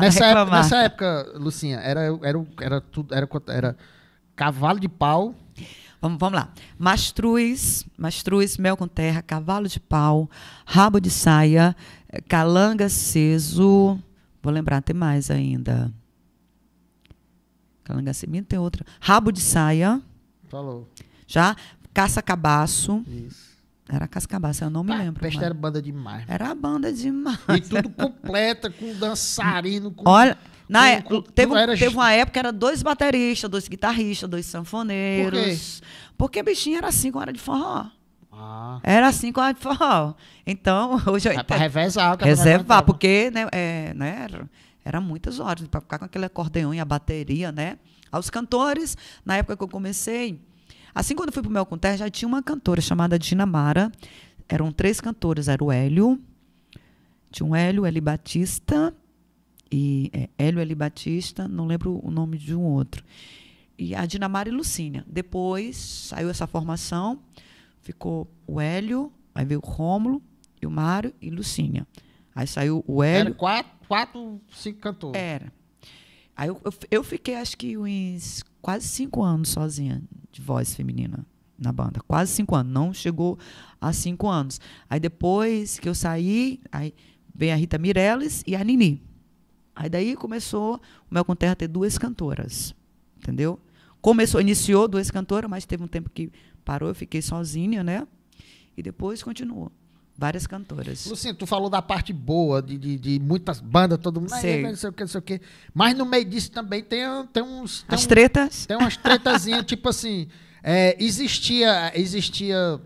nessa, época, nessa, época, Lucinha, era, era, era tudo. Era, era cavalo de pau. Vamos, vamos lá. Mastruz, mastruz, mel com terra, cavalo de pau, rabo de saia, calanga aceso. Vou lembrar, tem mais ainda. Calanga aceso, tem outra. Rabo de saia. Falou. Já? Caça cabaço. Isso. Era Cascabaça, eu não me ah, lembro. Peste era banda demais. Era banda demais. E tudo completa, com dançarino, com. Olha. Na é, com, teve, era... teve uma época que era dois bateristas, dois guitarristas, dois sanfoneiros. Por quê? Porque bichinho era assim com hora de forró. Ah. Era assim com a de forró. Então, hoje. É para revezar, Reservar, porque né, é, né, era, era muitas horas para ficar com aquele acordeão e a bateria, né? Aos cantores, na época que eu comecei, Assim, quando eu fui pro Melconter, já tinha uma cantora chamada Dinamara. Eram três cantores, era o Hélio, tinha um Hélio, Hélio Batista, e é, Hélio, Hélio Batista, não lembro o nome de um outro. E a Dinamara e Lucínia. Depois saiu essa formação, ficou o Hélio, aí veio o Rômulo, e o Mário e Lucínia. Aí saiu o Hélio. Era quatro, quatro cinco cantores. Era. Aí eu, eu, eu, fiquei, acho que uns quase cinco anos sozinha de voz feminina na banda. Quase cinco anos. Não chegou a cinco anos. Aí depois que eu saí, aí vem a Rita Mireles e a Nini. Aí daí começou o Mel com Terra ter duas cantoras. Entendeu? Começou, iniciou duas cantoras, mas teve um tempo que parou, eu fiquei sozinha, né? E depois continuou várias cantoras. Lucinho, tu falou da parte boa, de, de, de muitas bandas, todo mundo, sei. não sei o que, não sei o que. Mas no meio disso também tem, tem uns. Tem As um, tretas? Tem umas tretazinhas, tipo assim. É, existia existia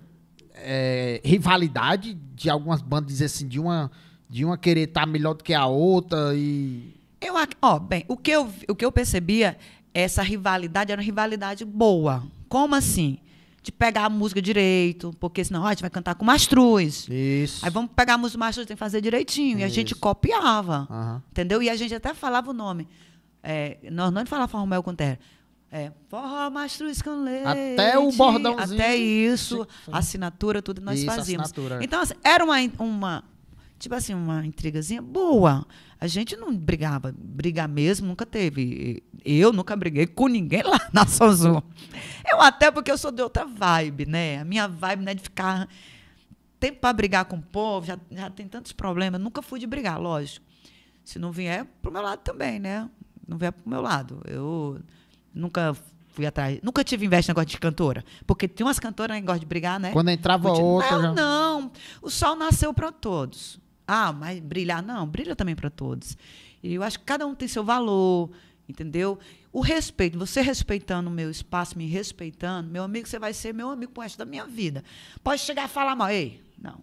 é, rivalidade de algumas bandas, dizer assim, de uma, de uma querer estar tá melhor do que a outra e. Eu, ó, bem, o que eu, o que eu percebia, essa rivalidade era uma rivalidade boa. Como assim? de pegar a música direito, porque senão ó, a gente vai cantar com mastruz. Isso. Aí vamos pegar a música do mastruz, tem que fazer direitinho. Isso. E a gente copiava, uhum. entendeu? E a gente até falava o nome. É, nós não é falava Romeu com terra. É, forró mastruz com leite. Até o bordãozinho. Até isso, assinatura, tudo nós isso, fazíamos. Assinatura. Então, assim, era uma, uma, tipo assim, uma intrigazinha boa. A gente não brigava, brigar mesmo nunca teve. Eu nunca briguei com ninguém lá na Sozum. Eu até porque eu sou de outra vibe, né? A minha vibe não é de ficar tempo para brigar com o povo, já, já tem tantos problemas. Nunca fui de brigar, lógico. Se não vier é pro meu lado também, né? Não vier é pro meu lado. Eu nunca fui atrás. Nunca tive investe negócio de cantora. Porque tem umas cantoras que gostam de brigar, né? Quando entrava Continu... outra. Não, não. O sol nasceu para todos. Ah, mas brilhar, não, brilha também para todos. E eu acho que cada um tem seu valor entendeu? O respeito, você respeitando o meu espaço, me respeitando, meu amigo, você vai ser meu amigo pro resto da minha vida. Pode chegar a falar mal, ei, não.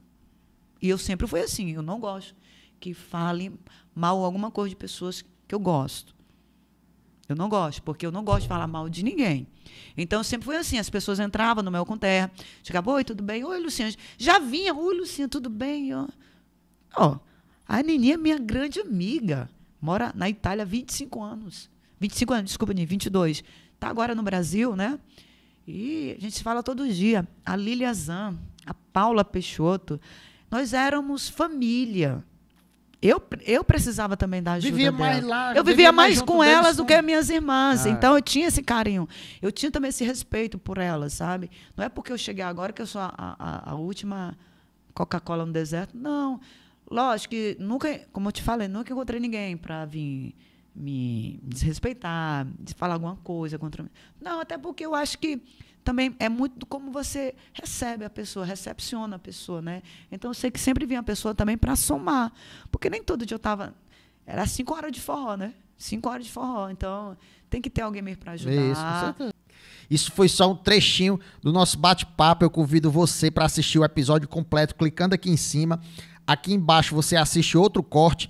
E eu sempre fui assim, eu não gosto que falem mal alguma coisa de pessoas que eu gosto. Eu não gosto, porque eu não gosto de falar mal de ninguém. Então, eu sempre fui assim, as pessoas entravam no meu terra, chegavam, oi, tudo bem? Oi, Luciana. Já vinha, oi, Luciana, tudo bem? Ó, oh, a Nini é minha grande amiga, mora na Itália há 25 anos. 25 anos, desculpa, 22. Está agora no Brasil, né? E a gente fala todo dia. A Lilia Zan, a Paula Peixoto, nós éramos família. Eu, eu precisava também da ajuda vivia mais dela. Lá, eu vivia, vivia mais, mais com elas do né? que as minhas irmãs. Ah, então eu tinha esse carinho. Eu tinha também esse respeito por elas, sabe? Não é porque eu cheguei agora que eu sou a, a, a última Coca-Cola no deserto. Não. Lógico que nunca, como eu te falei, nunca encontrei ninguém para vir me desrespeitar, de falar alguma coisa contra mim. Não, até porque eu acho que também é muito como você recebe a pessoa, recepciona a pessoa, né? Então eu sei que sempre vinha a pessoa também para somar, porque nem todo dia eu estava era cinco horas de forró, né? Cinco horas de forró, então tem que ter alguém mesmo para ajudar. Isso, Isso foi só um trechinho do nosso bate-papo. Eu convido você para assistir o episódio completo clicando aqui em cima. Aqui embaixo você assiste outro corte